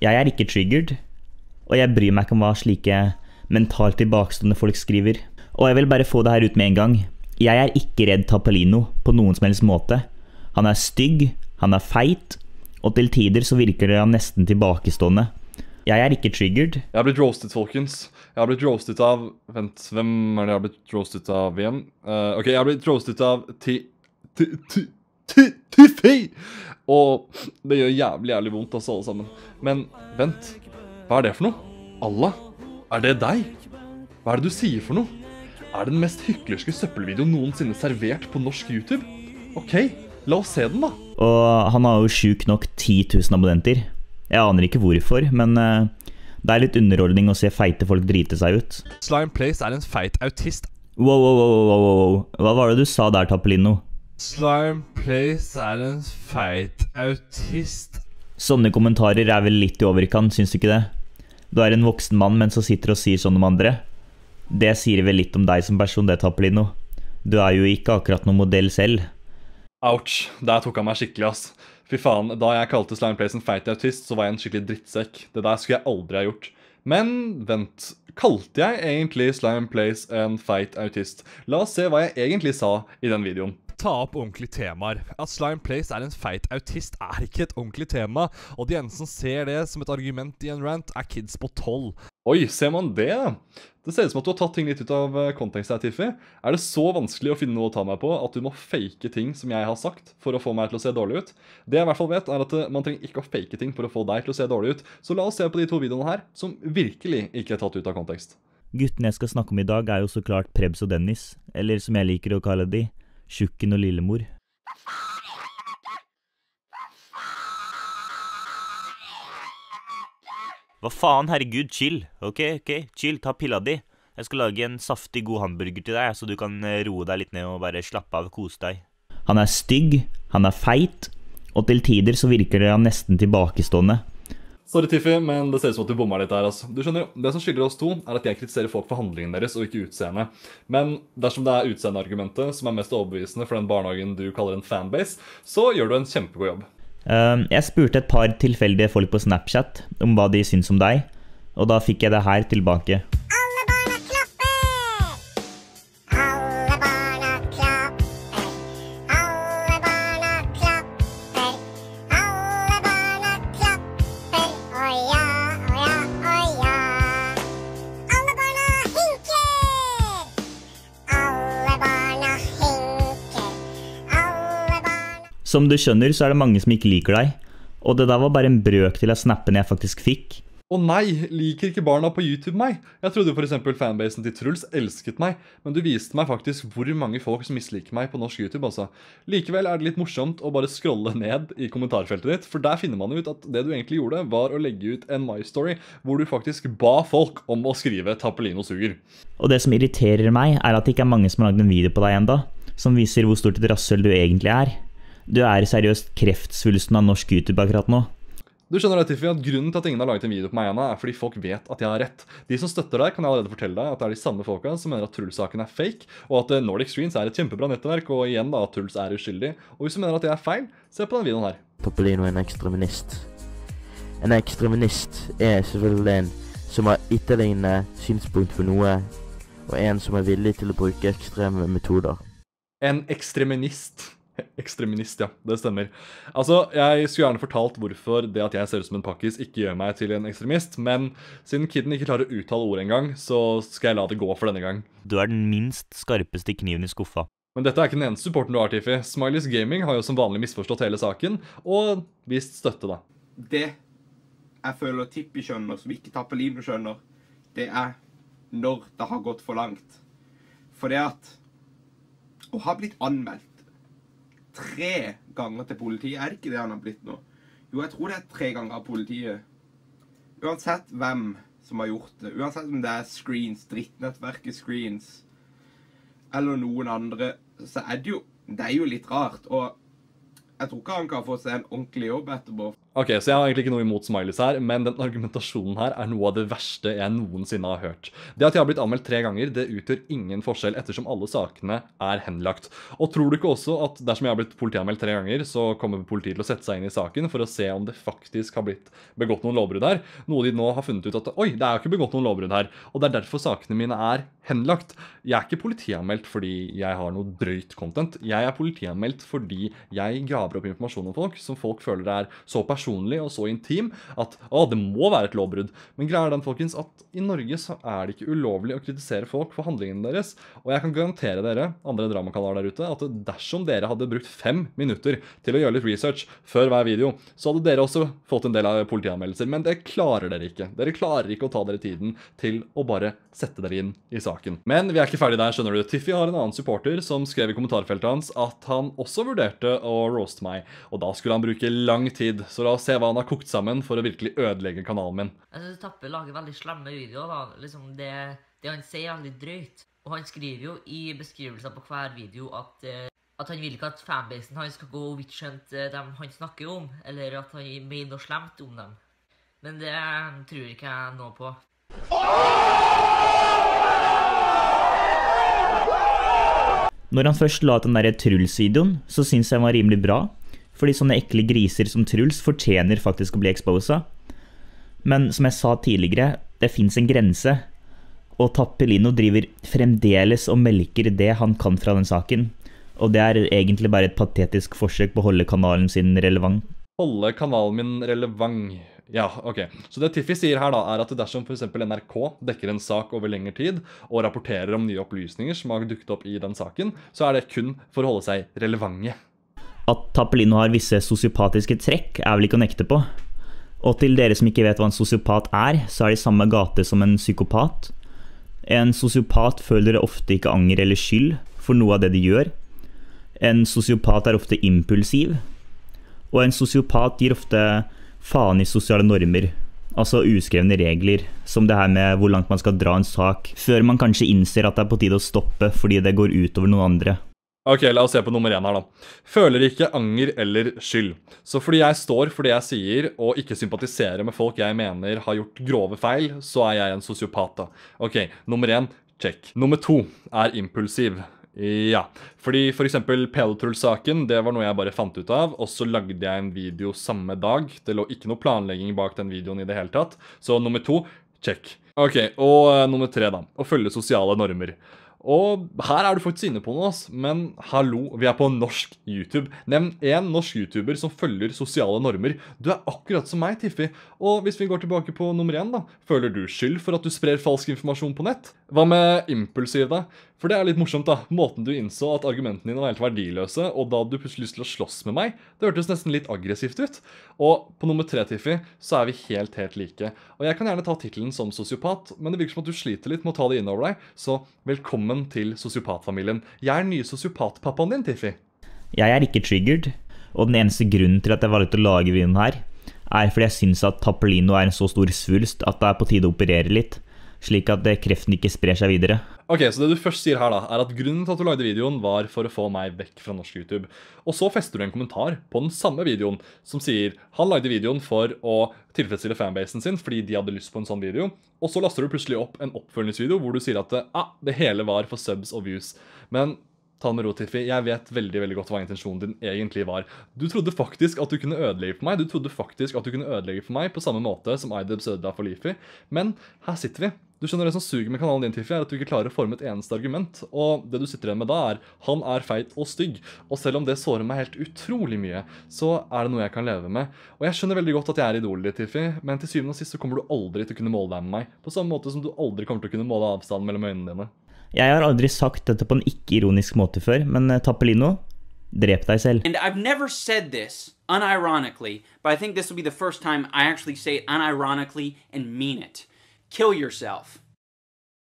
Jeg er ikke triggered, og jeg bryr meg ikke om hva slike mentalt tilbakestående folk skriver. Og jeg vil bare få det her ut med en gang. Jeg er ikke redd Tappelino på noen som helst måte. Han er stygg, han er feit, og til tider så virker det han nesten tilbakestående. Jeg er ikke triggered. Jeg har blitt roastet, folkens. Jeg har blitt roastet av Vent, hvem er det jeg har blitt roastet av igjen? Uh, ok, jeg har blitt roastet av ti... ti... T... Tiffy! Og det gjør jævlig, jævlig vondt, altså, alle sammen. Men vent, hva er det for noe? Allah? Er det deg? Hva er det du sier for noe? Er det den mest hyklerske søppelvideoen noensinne servert på norsk YouTube? OK, la oss se den, da. Og han har jo sjukt nok 10 000 abonnenter. Jeg aner ikke hvorfor, men eh, det er litt underholdning å se feite folk drite seg ut. Slime Place er en feit autist. Wow, wow, wow, wow, wow. Hva var det du sa der, Tappelino? Slime Place er en feit autist. Sånne kommentarer er vel litt i overkant, syns du ikke det? Du er en voksen mann, men så sitter og sier sånn om andre. Det sier vel litt om deg som person, det, Tappelino. Du er jo ikke akkurat noen modell selv. Ouch. Der tok han meg skikkelig, ass. Fy faen, da jeg kalte Slime Place en feit autist, så var jeg en skikkelig drittsekk. Det der skulle jeg aldri ha gjort. Men vent, kalte jeg egentlig Slime Place en feit autist? La oss se hva jeg egentlig sa i den videoen ta opp ordentlige temaer. At Slime Place er en feit autist, er ikke et ordentlig tema. Og de eneste som ser det som et argument i en rant, er kids på tolv. Oi, ser man det? Det ser ut som at du har tatt ting litt ut av eh, kontekst her, Tiffy. Er det så vanskelig å finne noe å ta meg på at du må fake ting som jeg har sagt, for å få meg til å se dårlig ut? Det jeg i hvert fall vet, er at eh, man trenger ikke å fake ting for å få deg til å se dårlig ut. Så la oss se på de to videoene her, som virkelig ikke er tatt ut av kontekst. Guttene jeg skal snakke om i dag, er jo så klart Prebz og Dennis, eller som jeg liker å kalle de, Tjukken og Lillemor. Hva faen, herregud, chill. Ok, ok, chill, ta pilla di. Jeg skal lage en saftig, god hamburger til deg, så du kan eh, roe deg litt ned og bare slappe av og kose deg. Han er stygg, han er feit, og til tider så virker det han nesten tilbakestående. Sorry, Tiffy, men det ser ut som at du bomma litt her. altså. Du skjønner, Det som skylder oss to, er at jeg kritiserer folk for handlingen deres og ikke utseendet. Men dersom det er utseendeargumentet som er mest overbevisende for den barnehagen du kaller en fanbase, så gjør du en kjempegod jobb. Ehm, jeg spurte et par tilfeldige folk på Snapchat om hva de syns om deg, og da fikk jeg det her tilbake. Som du skjønner, så er det mange som ikke liker deg. Og det der var bare en brøk til av snappene jeg faktisk fikk. Å nei, liker ikke barna på YouTube meg? Jeg trodde f.eks. fanbasen til Truls elsket meg, men du viste meg faktisk hvor mange folk som misliker meg på norsk YouTube, altså. Likevel er det litt morsomt å bare scrolle ned i kommentarfeltet ditt, for der finner man ut at det du egentlig gjorde, var å legge ut en My Story hvor du faktisk ba folk om å skrive 'Tappelino suger'. Og det som irriterer meg, er at det ikke er mange som har lagd en video på deg enda, som viser hvor stort et rasshøl du egentlig er. Du er seriøst kreftsvulsten av norsk YouTube akkurat nå. Du skjønner det, Tiffy, at Grunnen til at ingen har laget en video på meg ennå, er fordi folk vet at jeg har rett. De som støtter deg, kan jeg allerede fortelle deg at det er de samme folka som mener at Truls-saken er fake, og at eh, Nordic Screens er et kjempebra nettverk, og igjen da at Truls er uskyldig. Og hvis du mener at jeg er feil, se på denne videoen her. Popolino er en ekstreminist. En ekstreminist er selvfølgelig en som har etterlignende synspunkt på noe, og en som er villig til å bruke ekstreme metoder. En ekstreminist. Ekstremist, ja. Det stemmer. Altså, Jeg skulle gjerne fortalt hvorfor det at jeg ser ut som en pakkis, ikke gjør meg til en ekstremist, men siden kiden ikke klarer å uttale ord engang, så skal jeg la det gå for denne gang. Du er den minst skarpeste kniven i skuffa. Men dette er ikke den eneste supporten du har, Tiffy. Smileys Gaming har jo som vanlig misforstått hele saken, og vist støtte, da. Det jeg føler Tippi skjønner, som ikke tapper livet skjønner, det er når det har gått for langt. For det at Å ha blitt anmeldt tre ganger til politiet. Er det ikke det han har blitt nå? Jo, jeg tror det er tre ganger av politiet. Uansett hvem som har gjort det, uansett om det er Screens, drittnettverket Screens eller noen andre, så er det jo, det er jo litt rart. Og jeg tror ikke han kan få seg en ordentlig jobb etterpå. Ok, Så jeg har egentlig ikke noe imot smileys her, men den argumentasjonen her er noe av det verste jeg noensinne har hørt. Det at jeg har blitt anmeldt tre ganger, det utgjør ingen forskjell ettersom alle sakene er henlagt. Og tror du ikke også at dersom jeg har blitt politianmeldt tre ganger, så kommer politiet til å sette seg inn i saken for å se om det faktisk har blitt begått noen lovbrudd her? Noe de nå har funnet ut at oi, det er jo ikke begått noen lovbrudd her. Og det er derfor sakene mine er henlagt. Jeg er ikke politianmeldt fordi jeg har noe drøyt content. Jeg er politianmeldt fordi jeg graver opp informasjon om folk som folk føler er såpass personlig og så intim at å, det må være et lovbrudd. Men greia er den, folkens, at i Norge så er det ikke ulovlig å kritisere folk for handlingene deres. Og jeg kan garantere dere, andre dramakanaler der ute, at dersom dere hadde brukt fem minutter til å gjøre litt research før hver video, så hadde dere også fått en del av politianmeldelser. Men det klarer dere ikke. Dere klarer ikke å ta dere tiden til å bare sette dere inn i saken. Men vi er ikke ferdig der, skjønner du. Tiffy har en annen supporter som skrev i kommentarfeltet hans at han også vurderte å roaste meg, og da skulle han bruke lang tid. Så la la se hva han har kokt sammen for å virkelig ødelegge kanalen min. Jeg synes Tappe lager veldig slemme videoer. da. Liksom det, det, han sier, er veldig drøyt. Og han skriver jo i beskrivelsen på hver video at, eh, at han vil ikke at fanbasen hans skal gå vitskjønt eh, dem han snakker om, eller at han mener noe slemt om dem. Men det tror ikke jeg nå på. Når han først la ut den der Truls-videoen, så syns jeg den var rimelig bra. Fordi sånne ekle griser som Truls fortjener faktisk å bli exposa. Men som jeg sa tidligere, det fins en grense. Og Tappelino driver fremdeles og melker det han kan fra den saken. Og det er egentlig bare et patetisk forsøk på å holde kanalen sin relevant. Holde kanalen min relevant. Ja, ok. Så det Tiffi sier her, da, er at dersom f.eks. NRK dekker en sak over lengre tid, og rapporterer om nye opplysninger som har dukket opp i den saken, så er det kun for å holde seg relevante. At Tappelino har visse sosiopatiske trekk, er vel ikke å nekte på. Og til dere som ikke vet hva en sosiopat er, så er det i samme gate som en psykopat. En sosiopat føler ofte ikke anger eller skyld for noe av det de gjør. En sosiopat er ofte impulsiv. Og en sosiopat gir ofte faen i sosiale normer, altså uskrevne regler, som det her med hvor langt man skal dra en sak før man kanskje innser at det er på tide å stoppe fordi det går utover noen andre. Ok, La oss se på nummer én her, da. Føler ikke anger eller skyld. Så fordi jeg står for det jeg sier, og ikke sympatiserer med folk jeg mener har gjort grove feil, så er jeg en sosiopat, da. Ok, nummer én, check. Nummer to er impulsiv. Ja. Fordi f.eks. For Pelotrull-saken det var noe jeg bare fant ut av. Og så lagde jeg en video samme dag. Det lå ikke noe planlegging bak den videoen. i det hele tatt. Så nummer to check. Ok, Og uh, nummer tre, da. Å følge sosiale normer. Og her er du faktisk inne på noe, ass. men hallo, vi er på norsk YouTube. Nevn én norsk YouTuber som følger sosiale normer. Du er akkurat som meg, Tiffi. Og hvis vi går tilbake på nummer én, da. Føler du skyld for at du sprer falsk informasjon på nett? Hva med impulsiv, da? For det er litt morsomt, da. Måten du innså at argumentene dine var helt verdiløse, og da hadde du plutselig lyst til å slåss med meg, det hørtes nesten litt aggressivt ut. Og på nummer tre, Tiffy, så er vi helt, helt like. Og jeg kan gjerne ta tittelen som sosiopat, men det virker som at du sliter litt med å ta det inn over deg, så velkommen til sosiopatfamilien. Jeg er den nye sosiopatpappaen din, Tiffy. Jeg er ikke triggered, og den eneste grunnen til at jeg valgte å lage videoen her, er fordi jeg syns at Tappelino er en så stor svulst at det er på tide å operere litt, slik at kreften ikke sprer seg videre. Ok, Så det du først sier her, da, er at grunnen til at du lagde videoen, var for å få meg vekk fra norsk YouTube. Og så fester du en kommentar på den samme videoen som sier han lagde videoen for å tilfredsstille fanbasen sin fordi de hadde lyst på en sånn video. Og så laster du plutselig opp en oppfølgingsvideo hvor du sier at ah, det hele var for subs og views. Men Ta det med ro, Tiffy. Jeg vet veldig veldig godt hva intensjonen din egentlig var. Du trodde faktisk at du kunne ødelegge for meg Du trodde faktisk at du kunne ødelegge for meg på samme måte som Idubs ødela for Leafy. Men her sitter vi. Du skjønner Det som suger med kanalen din, Tiffy, er at du ikke klarer å forme et eneste argument. Og det du sitter igjen med da, er han er feit og stygg. Og selv om det sårer meg helt utrolig mye, så er det noe jeg kan leve med. Og jeg skjønner veldig godt at jeg er idolet ditt, Tiffy. men til syvende og sist så kommer du aldri til å kunne måle deg med meg. På samme måte som du aldri kommer til å kunne måle avstanden mellom øynene dine. Jeg har aldri sagt dette på en ikke-ironisk måte før, men eh, Tappelino, drep deg selv. And I've never said this unironically, but I think this will be the first time I actually say it unironically and mean it. Kill yourself.